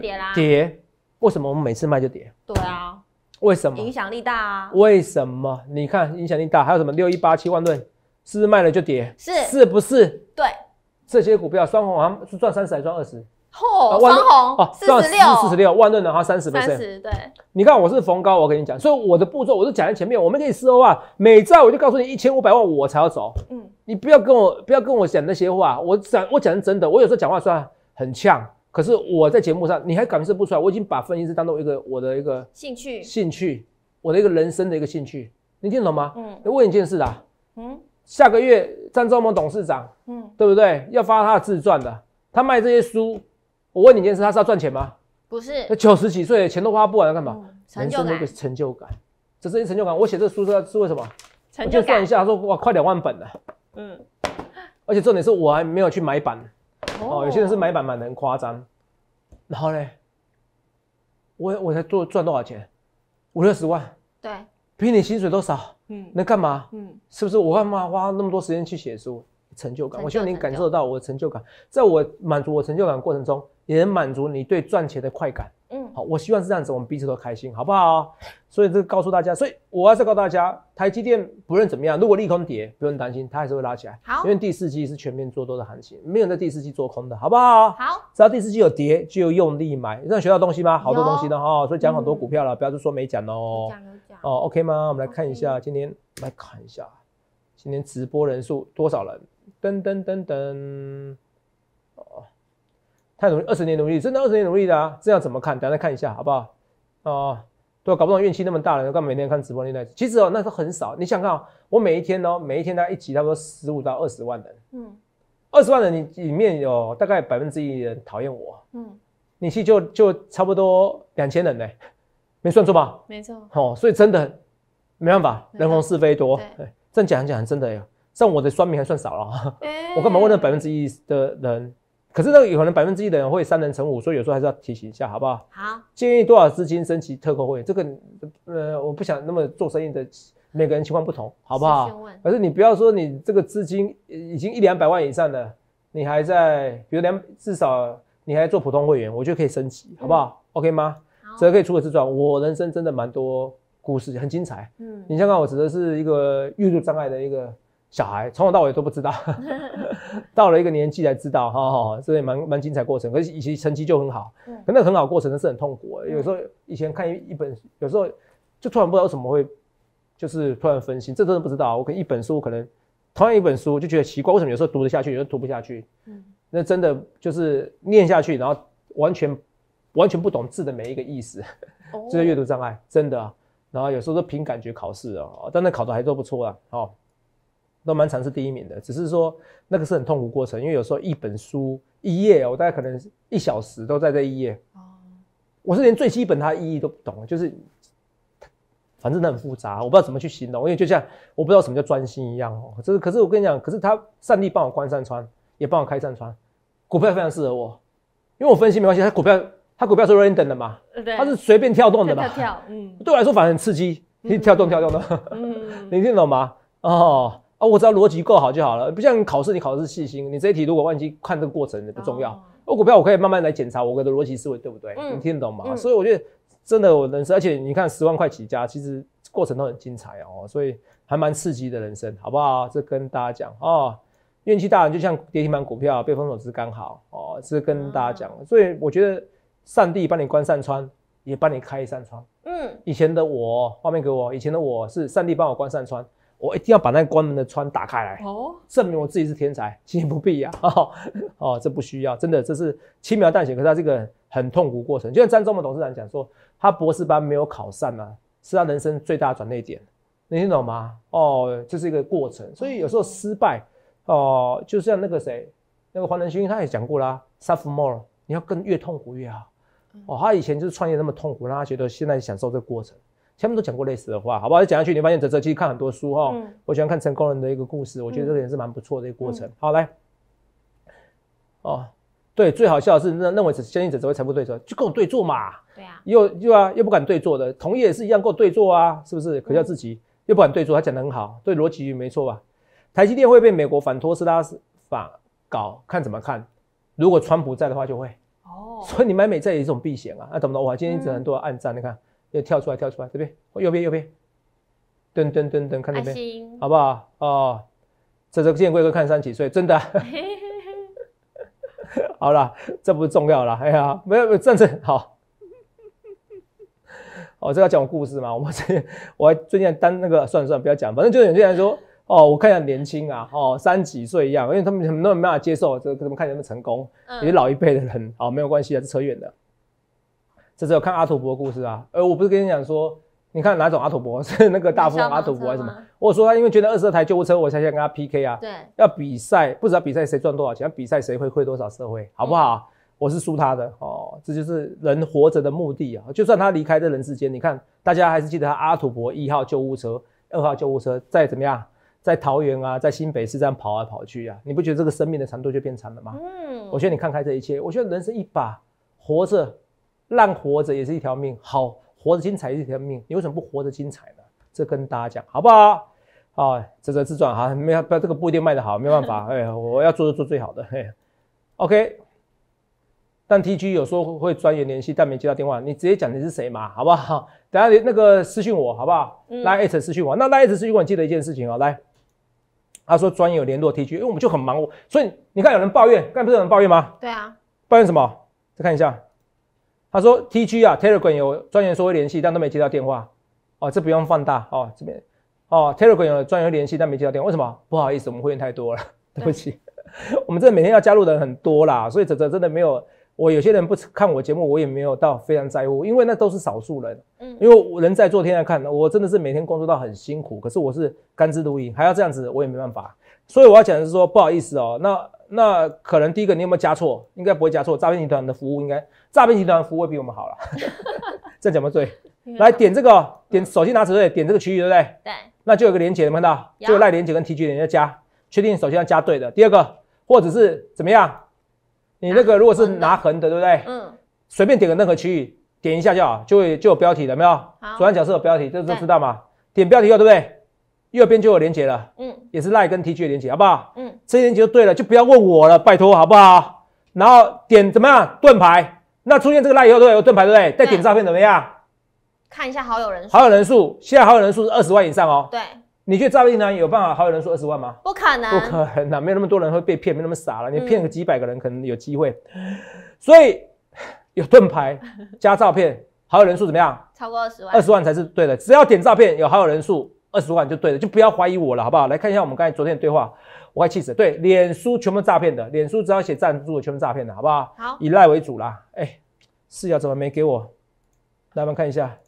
跌啦。跌。为什么我们每次卖就跌？对啊。为什么？影响力大啊。为什么？你看影响力大，还有什么六一八七万吨，是不是卖了就跌？是。是不是？对。这些股票双黄是赚三十还赚二十？万润红，哦，四十六，四十六，万润的话三十倍，三十，对。你看我是逢高，我跟你讲，所以我的步骤，我是讲在前面。我们那时候啊，每次啊，我就告诉你一千五百万我才要走。嗯，你不要跟我，不要跟我讲那些话。我讲，我讲是真的。我有时候讲话虽然很呛，可是我在节目上，你还感受不出来。我已经把分析师当做一个我的一个兴趣，兴趣，我的一个人生的一个兴趣。你听懂吗？嗯。问你一件事啊，嗯，下个月张忠谋董事长，嗯，对不对？要发他的自传的，他卖这些书。我问你件事，他是要赚钱吗？不是。那九十几岁，钱都花不完，要干嘛？成就感。成就感，只是一成就感。我写这书是是为什么？成就感。就算一下，说哇，快两万本了。嗯。而且重点是我还没有去买版。哦。有些人是买版买的很夸张。然后嘞，我我才做赚多少钱？五六十万。对。比你薪水都少？嗯。能干嘛？嗯。是不是我干嘛花那么多时间去写书？成就感。我希望您感受到我的成就感，在我满足我成就感过程中。也能满足你对赚钱的快感，嗯，好，我希望是这样子，我们彼此都开心，好不好？所以这个告诉大家，所以我要再告诉大家，台积电不论怎么样，如果利空跌，不用担心，它还是会拉起来，好，因为第四季是全面做多的行情，没有在第四季做空的，好不好？好，只要第四季有跌，就用力买，让你学到东西吗？好多东西的哈，所以讲很多股票了，不要说没讲哦，讲哦，OK 吗？我们来看一下，今天来看一下，今天直播人数多少人？噔噔噔噔，哦。太容易，二十年努力，真的二十年努力的啊！这样怎么看？等下看一下好不好？哦，对，搞不懂运气那么大了。干嘛每天看直播那那，其实哦，那是很少。你想看哦，我每一天哦，每一天大概一集差不多十五到二十万人。嗯，二十万人里里面有大概百分之一的人讨厌我。嗯，你去就就差不多两千人呢，没算错吧？没错。好，所以真的没办法，人红是非多。对，正讲讲真的呀，像我的酸民还算少了。我干嘛问那百分之一的人？可是那个有可能百分之一的人会三人成五，所以有时候还是要提醒一下，好不好？好，建议多少资金升级特扣会员？这个呃，我不想那么做生意的每个人情况不同，好不好？可是你不要说你这个资金已经一两百万以上的，你还在比如两至少你还做普通会员，我觉得可以升级，好不好？OK 吗？所以可以出个自传，我人生真的蛮多故事，很精彩。嗯，你想刚我指的是一个阅读障碍的一个。小孩从头到尾都不知道，到了一个年纪才知道，哈哈，这也蛮蛮精彩过程。可是以前成绩就很好，可那很好过程，但是很痛苦。有时候以前看一本，有时候就突然不知道为什么会，就是突然分心，这真的不知道。我可能一本书，可能同样一本书就觉得奇怪，为什么有时候读得下去，有时候读不下去？嗯，那真的就是念下去，然后完全完全不懂字的每一个意思，这是阅读障碍，真的。然后有时候都凭感觉考试哦，但那考的还都不错啊。哦。都蛮常是第一名的，只是说那个是很痛苦过程，因为有时候一本书一页，我大概可能一小时都在这一页。哦，我是连最基本它的意义都不懂，就是反正那很复杂，我不知道怎么去形容，因为就像我不知道什么叫专心一样哦。这是可是我跟你讲，可是他上帝帮我关上窗，也帮我开上窗。股票非常适合我，因为我分析没关系，他股票他股票是 random 的嘛，他是随便跳动的嘛。跳跳，嗯。对我来说反而很刺激，你跳动跳动的。嗯。能 听懂吗？哦。啊，我知道逻辑够好就好了，不像考试，你考的是细心，你这一题如果忘记看这个过程不重要。我股票我可以慢慢来检查，我的逻辑思维对不对？你听得懂吗？所以我觉得真的我人生，而且你看十万块起家，其实过程都很精彩哦，所以还蛮刺激的人生，好不好？这跟大家讲哦，运气大人就像跌停板股票被封锁是刚好哦，是跟大家讲。所以我觉得上帝帮你关扇窗，也帮你开一扇窗。嗯，以前的我画面给我，以前的我是上帝帮我关扇窗。我一定要把那个关门的窗打开来，哦，证明我自己是天才，其 实不必呀，哦，这不需要，真的这是轻描淡写。可是他这个很痛苦过程，就像张忠谋董事长讲说，他博士班没有考上呢，是他人生最大的转捩点，能听懂吗？哦，这是一个过程，所以有时候失败，哦，就像那个谁，那个黄仁勋他也讲过啦，suffer more，你要更越痛苦越好。哦，他以前就是创业那么痛苦，让他觉得现在享受这过程。他们都讲过类似的话，好不好？再讲下去，你发现哲哲其实看很多书哈。我喜欢看成功人的一个故事，我觉得这个也是蛮不错的一个过程。好，来哦，对，最好笑的是认认为只相信哲哲会财富对折，就跟我对坐嘛。对啊，又又啊，又不敢对坐的，同业也是一样，跟我对坐啊，是不是？可笑自己又不敢对坐。他讲的很好，对逻辑没错吧？台积电会被美国反托斯拉法搞，看怎么看？如果川普在的话，就会哦。所以你买美债也是种避险啊，啊，懂不懂？哇，今天一直很多暗赞，你看。要跳出来，跳出来，这边，右边，右边，蹲蹲蹲蹲，看这边，好不好？哦，这这见贵哥看三几岁，真的。好了，这不是重要了。哎呀，没有，没有，正正好。我这要讲故事嘛？我们这，我最近当那个，算了算了，不要讲。反正就是有些人说，哦，我看像年轻啊，哦，三几岁一样，因为他们很多没办法接受，这他们看起来那么成功，有些老一辈的人，哦，没有关系啊，是扯远了。这是有看阿土伯故事啊，呃，我不是跟你讲说，你看哪种阿土伯 是那个大富翁阿土伯还是什么？我说他因为捐得二十二台救护车，我才想跟他 PK 啊，对，要比赛，不知道比赛谁赚多少钱，比赛谁会亏多少社会，好不好？我是输他的哦，这就是人活着的目的啊。就算他离开这人世间，你看大家还是记得他阿土伯一号救护车、二号救护车，再怎么样，在桃园啊，在新北市站跑来跑去啊，你不觉得这个生命的长度就变长了吗？嗯，我觉得你看开这一切，我觉得人生一把活着。烂活着也是一条命，好活着精彩是一条命，你为什么不活得精彩呢？这跟大家讲好不好？啊，这在自转哈，没有不这个不一定卖得好，没办法，哎，我要做就做最好的，嘿，OK。但 TG 有时候会专员联系，但没接到电话，你直接讲你是谁嘛，好不好？等下你那个私信我，好不好？来一直私信我，那来一直私信我，你记得一件事情哦，来，他说专员联络 TG，因为我们就很忙所以你看有人抱怨，刚才不是有人抱怨吗？对啊，抱怨什么？再看一下。他说：“T 区啊，Telegram 有专员说会联系，但都没接到电话。哦，这不用放大哦，这边哦，Telegram 有专员联系，但没接到电，为什么？不好意思，我们会员太多了，对不起，我们这每天要加入的人很多啦，所以哲哲真的没有。我有些人不看我节目，我也没有到非常在乎，因为那都是少数人。嗯，因为我人在做天在看，我真的是每天工作到很辛苦，可是我是甘之如饴，还要这样子，我也没办法。所以我要讲的是说，不好意思哦，那。”那可能第一个你有没有加错？应该不会加错。诈骗集团的服务应该诈骗集团服务比我们好了，这怎么对？来点这个，点手机拿纸对，点这个区域对不对？对。那就有个连接，能看到就有赖连接跟 T G 连接加，确定首先要加对的。第二个，或者是怎么样？你那个如果是拿横的，对不对？嗯。随便点个任何区域，点一下就好，就会就有标题了，没有？左上角是有标题，这都知道吗？点标题要对不对？右边就有连接了，嗯，也是 line 跟 T G 的连接，好不好？嗯，这些连接就对了，就不要问我了，拜托，好不好？然后点怎么样？盾牌，那出现这个赖以后都有盾牌，对不对？再点照片怎么样？看一下好友人数，好友人数现在好友人数是二十万以上哦。对，你去照片呢有办法好友人数二十万吗？不可能，不可能啊，没有那么多人会被骗，没那么傻了，你骗个几百个人可能有机会，所以有盾牌 加照片，好友人数怎么样？超过二十万，二十万才是对的，只要点照片有好友人数。二十万就对了，就不要怀疑我了，好不好？来看一下我们刚才昨天的对话，我快气死！对，脸书全部诈骗的，脸书只要写赞助的，全部诈骗的，好不好？好，以赖为主啦。哎，四幺怎么没给我？来，我们看一下。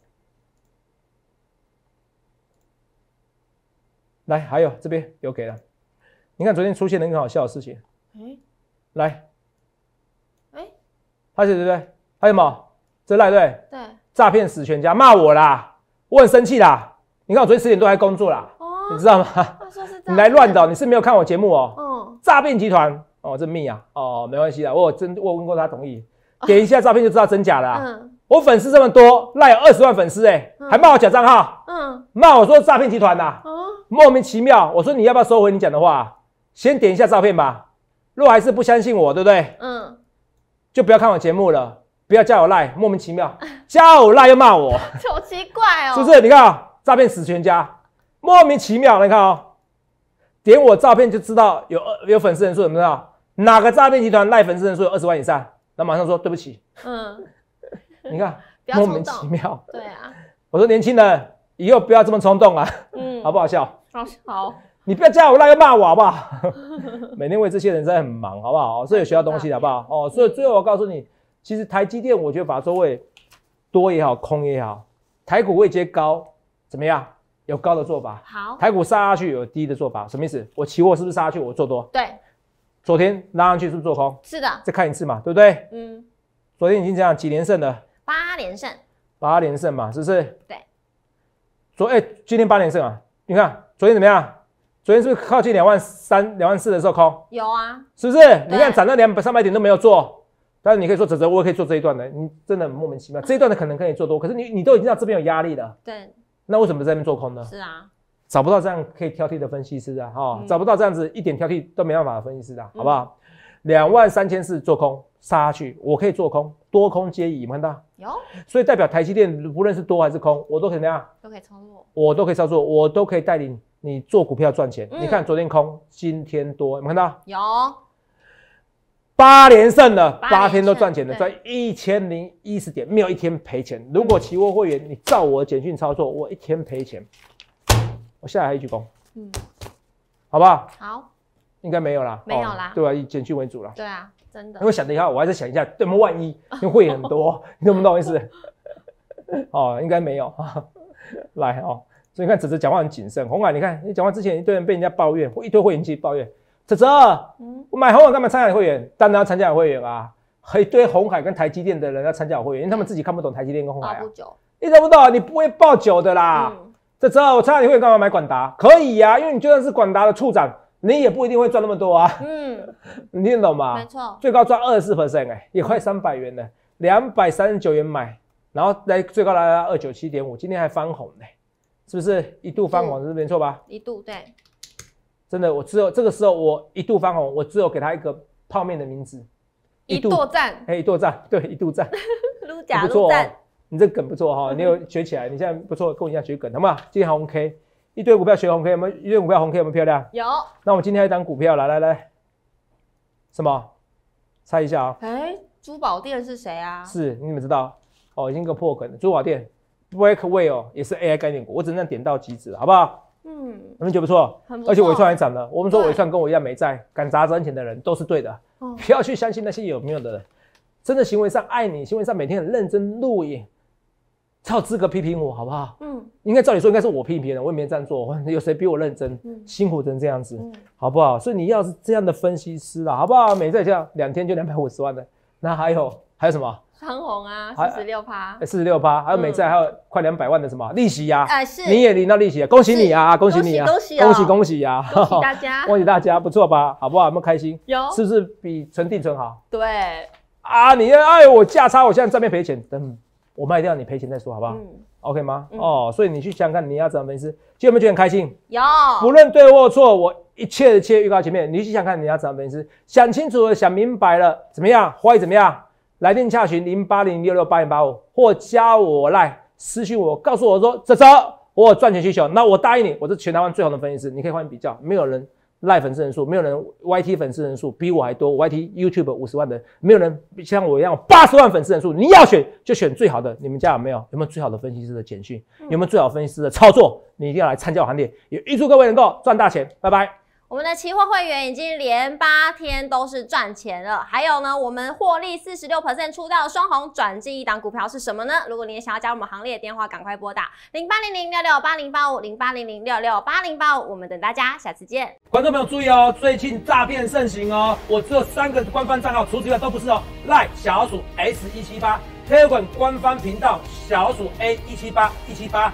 来，还有这边有给了。你看昨天出现一很好笑的事情。哎，来，哎，还有谁对？还有吗？这赖队。对。诈骗死全家，骂我啦！我很生气啦。你看我昨天十点多还工作啦？哦，你知道吗？你来乱的，你是没有看我节目哦。嗯。诈骗集团哦，这密啊哦，没关系啦，我真我问过他同意，点一下照片就知道真假了。嗯。我粉丝这么多，赖有二十万粉丝哎，还骂我假账号。嗯。骂我说诈骗集团呐。莫名其妙，我说你要不要收回你讲的话？先点一下照片吧。若还是不相信我，对不对？嗯。就不要看我节目了，不要加我赖，莫名其妙，加我赖又骂我，好奇怪哦，是不是？你看。诈骗死全家，莫名其妙。你看啊，点我照片就知道有有粉丝人数，你知道哪个诈骗集团赖粉丝人数有二十万以上？那马上说对不起。嗯，你看 莫名其妙。对啊，我说年轻人以后不要这么冲动啊。嗯，好不好笑？好，好，你不要加我拉又骂我好不好？每天为这些人真的很忙，好不好？所以学到东西好不好？哦，所以最后我告诉你，其实台积电，我觉得把座位多也好，空也好，台股位接高。怎么样？有高的做法，好，台股杀下去有低的做法，什么意思？我期货是不是杀下去我做多？对，昨天拉上去是不是做空？是的，再看一次嘛，对不对？嗯，昨天已经这样几连胜了，八连胜，八连胜嘛，是不是？对，昨哎今天八连胜啊！你看昨天怎么样？昨天是不是靠近两万三、两万四的时候空？有啊，是不是？你看涨到两三百点都没有做，但是你可以说哲哲，我也可以做这一段的，你真的莫名其妙，这一段的可能可以做多，可是你你都已经道这边有压力了，对。那为什么在那边做空呢？是啊，找不到这样可以挑剔的分析师啊，哈，找不到这样子一点挑剔都没办法的分析师啊，好不好？两万三千四做空杀去，我可以做空，多空皆宜，有看到？有，所以代表台积电无论是多还是空，我都可以怎样？都可以操作，我都可以操作，我都可以带领你做股票赚钱。你看昨天空，今天多，有看到？有。八连胜了，八天都赚钱了，赚一千零一十点，没有一天赔钱。如果期货会员，你照我简讯操作，我一天赔钱。我下来还鞠躬，嗯，好不好？好，应该没有啦，没有啦，对吧？以减去为主啦。对啊，真的。因为想了一下，我还是想一下，怎么万一会很多？你懂不懂意思？哦，应该没有啊。来哦，所以你看，只是讲话很谨慎。红海，你看你讲话之前一堆人被人家抱怨，一堆会员去抱怨。泽泽，我买红海干嘛参加会员？当然要参加会员啊！一堆红海跟台积电的人要参加会员，因为他们自己看不懂台积电跟红海啊。你看不懂，你不会报酒的啦。泽泽，我参加你会员干嘛买广达？可以呀，因为你就算是广达的处长，你也不一定会赚那么多啊。嗯，你听懂吗？没错，最高赚二十四 percent 哎，也快三百元了，两百三十九元买，然后来最高来到二九七点五，今天还翻红呢，是不是一度翻红是没错吧？一度对。真的，我只有这个时候，我一度翻红，我只有给他一个泡面的名字，一度战，哎，一度战，对，一度战，陆甲陆战，你这梗不错哈，你有学起来，你现在不错，跟我一样学梗，好不好？今天红 K，一堆股票学红 K，有没有？一堆股票红 K 有没有漂亮？有。那我们今天一当股票来来来，什么？猜一下啊？哎，珠宝店是谁啊？是你怎么知道？哦，已经个破梗，了，珠宝店，breakaway，哦，也是 AI 概念股，我只能点到即止，好不好？嗯，分们觉不错，而且伟创还涨了。我们说伟创跟我一样没在，敢砸赚钱的人都是对的，不要去相信那些有没有的人。真的行为上爱你，行为上每天很认真录影，才有资格批评我，好不好？嗯，应该照理说应该是我批评别人，我也没这样做。有谁比我认真？嗯，辛苦成这样子，好不好？所以你要是这样的分析师了，好不好？每在这样，两天就两百五十万的，那还有还有什么？很红啊，四十六趴，四十六趴，还有美债，还有快两百万的什么利息呀？是，你也领到利息，恭喜你啊，恭喜你，啊，恭喜恭喜呀！恭喜大家，恭喜大家，不错吧？好不好？有没有开心？有，是不是比存定存好？对，啊，你要哎，我价差，我现在这边赔钱，等我卖掉你赔钱再说，好不好？o k 吗？哦，所以你去想看你要怎么分析，有没觉得很开心？有，不论对或错，我一切一切预告前面，你去想看你要怎么分析？想清楚了，想明白了，怎么样？怀怎么样？来电洽询零八零六六八零八五，或加我来私信我，告诉我说泽泽，我赚钱需求，那我答应你，我是全台湾最好的分析师，你可以换比较，没有人赖粉丝人数，没有人 YT 粉丝人数比我还多，YT YouTube 五十万人，没有人像我一样八十万粉丝人数，你要选就选最好的，你们家有没有有没有最好的分析师的简讯，有没有最好分析师的操作，你一定要来参加我行列，也预祝各位能够赚大钱，拜拜。我们的期货会员已经连八天都是赚钱了，还有呢，我们获利四十六 percent 出掉双红转进一档股票是什么呢？如果你也想要加入我们行列，电话赶快拨打零八零零六六八零八五零八零零六六八零八五，我们等大家，下次见。观众朋友注意哦，最近诈骗盛行哦，我这三个官方账号除此之外都不是哦，赖小老鼠 s 一七八，黑管官方频道小老鼠 a 一七八一七八。